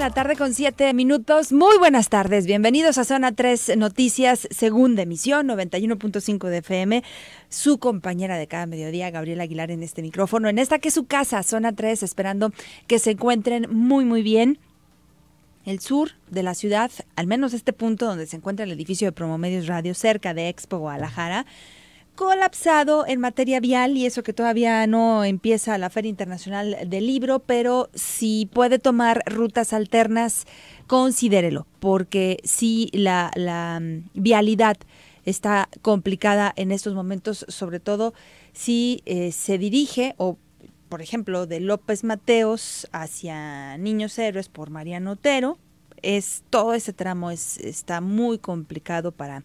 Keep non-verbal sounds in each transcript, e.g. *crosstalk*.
la tarde con siete minutos. Muy buenas tardes, bienvenidos a Zona 3 Noticias, segunda emisión, 91.5 de FM. Su compañera de cada mediodía, Gabriela Aguilar, en este micrófono, en esta que es su casa, Zona 3, esperando que se encuentren muy, muy bien. El sur de la ciudad, al menos este punto donde se encuentra el edificio de Promomedios Radio, cerca de Expo Guadalajara, colapsado en materia vial y eso que todavía no empieza la Feria Internacional del Libro, pero si puede tomar rutas alternas, considérelo, porque si la, mm, vialidad está complicada en estos momentos, sobre todo si eh, se dirige o por ejemplo, de López Mateos hacia Niños Héroes por Mariano Otero, es todo ese tramo está muy complicado para,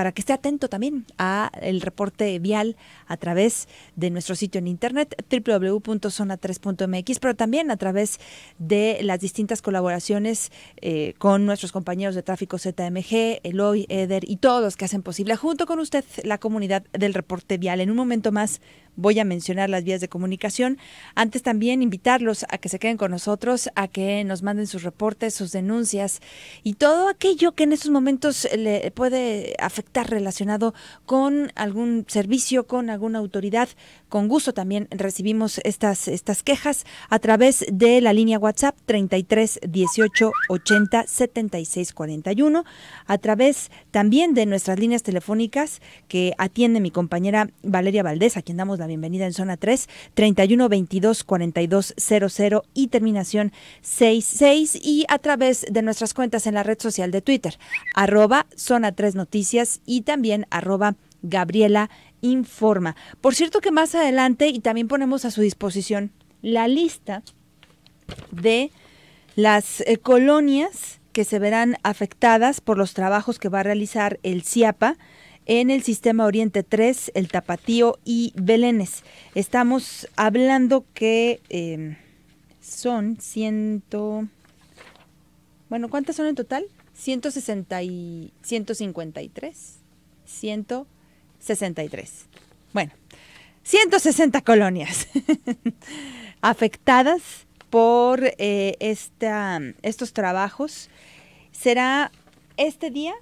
para que esté atento también a el reporte vial a través de nuestro sitio en internet www.zona3.mx, pero también a través de las distintas colaboraciones eh, con nuestros compañeros de tráfico ZMG, Eloy, Eder y todos los que hacen posible junto con usted la comunidad del reporte vial. En un momento más voy a mencionar las vías de comunicación. Antes también invitarlos a que se queden con nosotros, a que nos manden sus reportes, sus denuncias y todo aquello que en estos momentos le puede afectar está relacionado con algún servicio, con alguna autoridad, con gusto también recibimos estas, estas quejas a través de la línea WhatsApp 33 18 80 76 41, a través también de nuestras líneas telefónicas que atiende mi compañera Valeria Valdés, a quien damos la bienvenida en zona 3, 31 22 42 00 y terminación 66 y a través de nuestras cuentas en la red social de Twitter, arroba zona 3 noticias y también arroba Gabriela Informa. Por cierto que más adelante y también ponemos a su disposición la lista de las eh, colonias que se verán afectadas por los trabajos que va a realizar el CIAPA en el Sistema Oriente 3, el Tapatío y Belénes. Estamos hablando que eh, son ciento... Bueno, ¿cuántas son en total? 160 y 153. 163. Bueno, 160 colonias *laughs* afectadas por eh, esta, estos trabajos. Será este día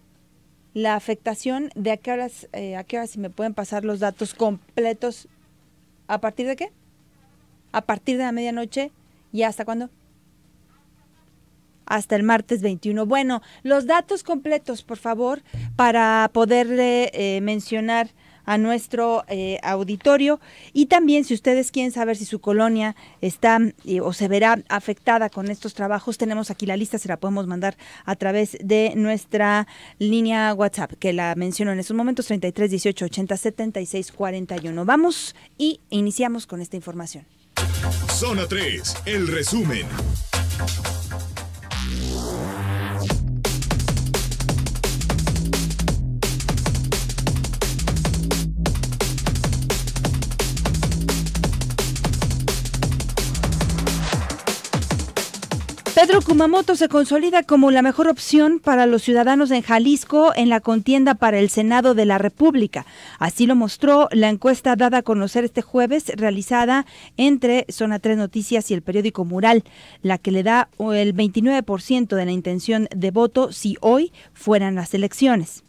la afectación de a qué horas, eh, a qué si me pueden pasar los datos completos. ¿A partir de qué? A partir de la medianoche y hasta cuándo? hasta el martes 21. Bueno, los datos completos, por favor, para poderle eh, mencionar a nuestro eh, auditorio y también si ustedes quieren saber si su colonia está o se verá afectada con estos trabajos, tenemos aquí la lista, se la podemos mandar a través de nuestra línea WhatsApp que la menciono en estos momentos 33 18 80 76 41. Vamos y iniciamos con esta información. Zona 3, el resumen. Pedro Kumamoto se consolida como la mejor opción para los ciudadanos en Jalisco en la contienda para el Senado de la República. Así lo mostró la encuesta dada a conocer este jueves, realizada entre Zona 3 Noticias y el periódico Mural, la que le da eh, el 29% de la intención de voto si hoy fueran las elecciones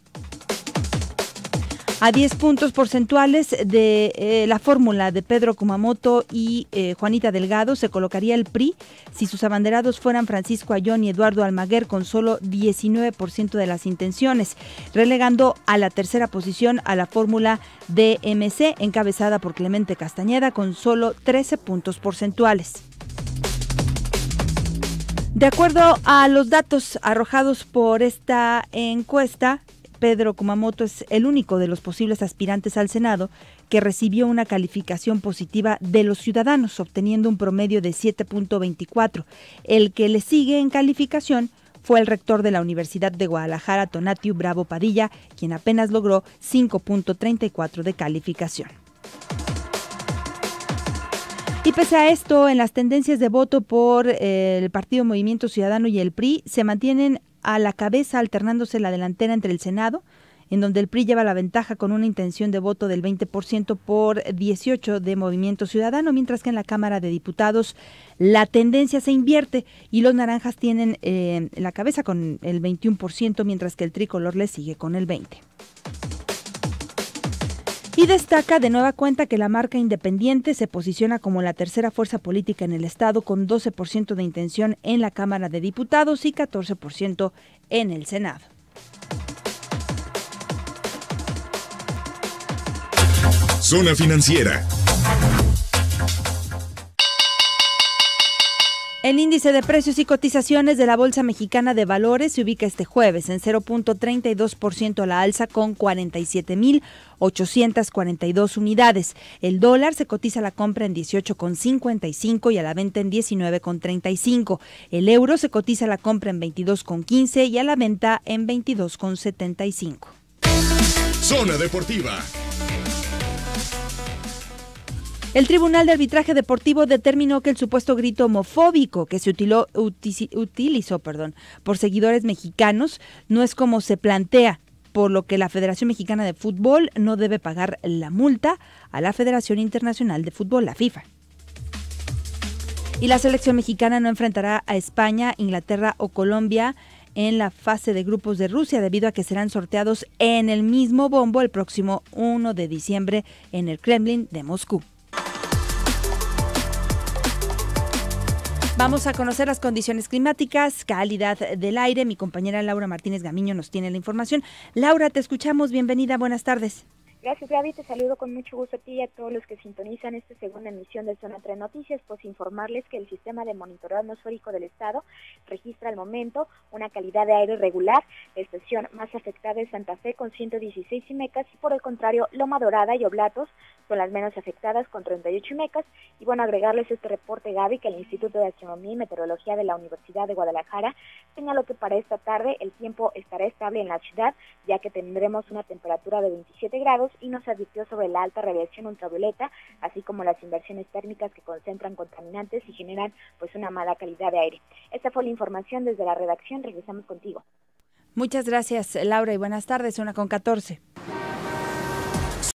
a 10 puntos porcentuales de eh, la fórmula de Pedro Kumamoto y eh, Juanita Delgado se colocaría el PRI si sus abanderados fueran Francisco Ayón y Eduardo Almaguer con solo 19% de las intenciones, relegando a la tercera posición a la fórmula DMC encabezada por Clemente Castañeda con solo 13 puntos porcentuales. De acuerdo a los datos arrojados por esta encuesta, Pedro Kumamoto es el único de los posibles aspirantes al Senado que recibió una calificación positiva de los ciudadanos, obteniendo un promedio de 7.24. El que le sigue en calificación fue el rector de la Universidad de Guadalajara, Tonatiu Bravo Padilla, quien apenas logró 5.34 de calificación. Y pese a esto, en las tendencias de voto por eh, el Partido Movimiento Ciudadano y el PRI se mantienen a la cabeza alternándose la delantera entre el Senado, en donde el PRI lleva la ventaja con una intención de voto del 20% por 18 de Movimiento Ciudadano, mientras que en la Cámara de Diputados la tendencia se invierte y los naranjas tienen eh, la cabeza con el 21%, mientras que el tricolor le sigue con el 20%. Y destaca de nueva cuenta que la marca independiente se posiciona como la tercera fuerza política en el Estado, con 12% de intención en la Cámara de Diputados y 14% en el Senado. Zona Financiera. El índice de precios y cotizaciones de la Bolsa Mexicana de Valores se ubica este jueves en 0.32% a la alza con 47.842 unidades. El dólar se cotiza a la compra en 18.55 y a la venta en 19.35. El euro se cotiza a la compra en 22.15 y a la venta en 22.75. Zona Deportiva, el Tribunal de Arbitraje Deportivo determinó que el supuesto grito homofóbico que se utilizó por seguidores mexicanos no es como se plantea, por lo que la Federación Mexicana de Fútbol no debe pagar la multa a la Federación Internacional de Fútbol, la FIFA. Y la selección mexicana no enfrentará a España, Inglaterra o Colombia en la fase de grupos de Rusia debido a que serán sorteados en el mismo bombo el próximo 1 de diciembre en el Kremlin de Moscú. Vamos a conocer las condiciones climáticas, calidad del aire. Mi compañera Laura Martínez Gamiño nos tiene la información. Laura, te escuchamos. Bienvenida. Buenas tardes. Gracias, Gaby. Te saludo con mucho gusto a ti y a todos los que sintonizan esta segunda emisión del Zona 3 Noticias, pues informarles que el sistema de monitoreo atmosférico del Estado registra al momento una calidad de aire regular, La estación más afectada es Santa Fe con 116 imecas y por el contrario Loma Dorada y Oblatos son las menos afectadas con 38 imecas. Y bueno, agregarles este reporte, Gaby, que el Instituto de Astronomía y Meteorología de la Universidad de Guadalajara señaló que para esta tarde el tiempo estará estable en la ciudad, ya que tendremos una temperatura de 27 grados y nos advirtió sobre la alta radiación ultravioleta, así como las inversiones térmicas que concentran contaminantes y generan pues una mala calidad de aire. Esta fue la información desde la redacción. Regresamos contigo. Muchas gracias, Laura, y buenas tardes. Una con 14.